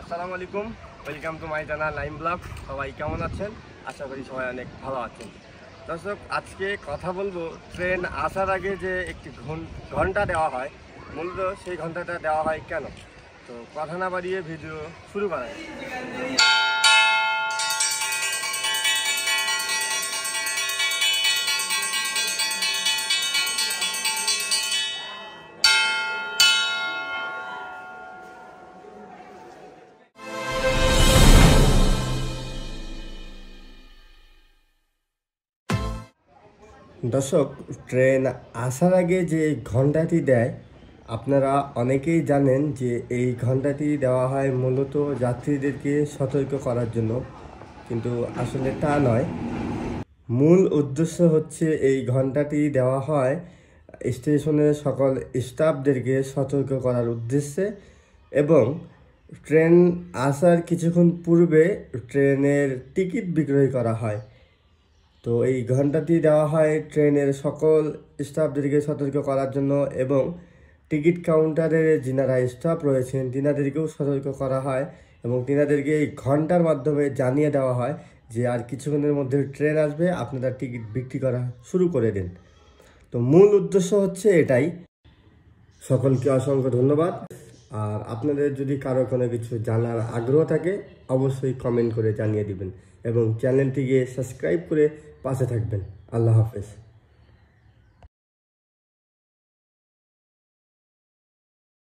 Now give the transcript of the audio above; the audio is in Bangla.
আসসালামু আলাইকুম welcome to my channel lime blog সবাই কেমন আছেন আশা করি সবাই অনেক ভালো আছেন দর্শক আজকে কথা বলবো ট্রেন আসার আগে যে একটি ঘন্টা দেওয়া হয় মূলত সেই ঘন্টাটা দেওয়া হয় কেন তো কথা না বাড়িয়ে ভিডিও শুরু করা যায় দর্শক ট্রেন আসার আগে যে ঘন্টাটি দেয় আপনারা অনেকেই জানেন যে এই ঘন্টাটি দেওয়া হয় মূলত যাত্রীদেরকে সতর্ক করার জন্য কিন্তু আসলে তা নয় মূল উদ্দেশ্য হচ্ছে এই ঘন্টাটি দেওয়া হয় স্টেশনের সকল স্টাফদেরকে সতর্ক করার উদ্দেশ্যে এবং ট্রেন আসার কিছুক্ষণ পূর্বে ট্রেনের টিকিট বিক্রয় করা হয় তো এই ঘণ্টাটি দেওয়া হয় ট্রেনের সকল স্টাফদেরকে সতর্ক করার জন্য এবং টিকিট কাউন্টারের যিনারা স্টাফ রয়েছেন তিনাদেরকেও সতর্ক করা হয় এবং তিনাদেরকে এই ঘন্টার মাধ্যমে জানিয়ে দেওয়া হয় যে আর কিছুক্ষণের মধ্যে ট্রেন আসবে আপনারা টিকিট বিক্রি করা শুরু করে দিন তো মূল উদ্দেশ্য হচ্ছে এটাই সকলকে অসংখ্য ধন্যবাদ আর আপনাদের যদি কারো কোনো কিছু জানার আগ্রহ থাকে অবশ্যই কমেন্ট করে জানিয়ে দিবেন এবং চ্যানেলটিকে সাবস্ক্রাইব করে পাশে থাকবেন আল্লাহ হাফেজ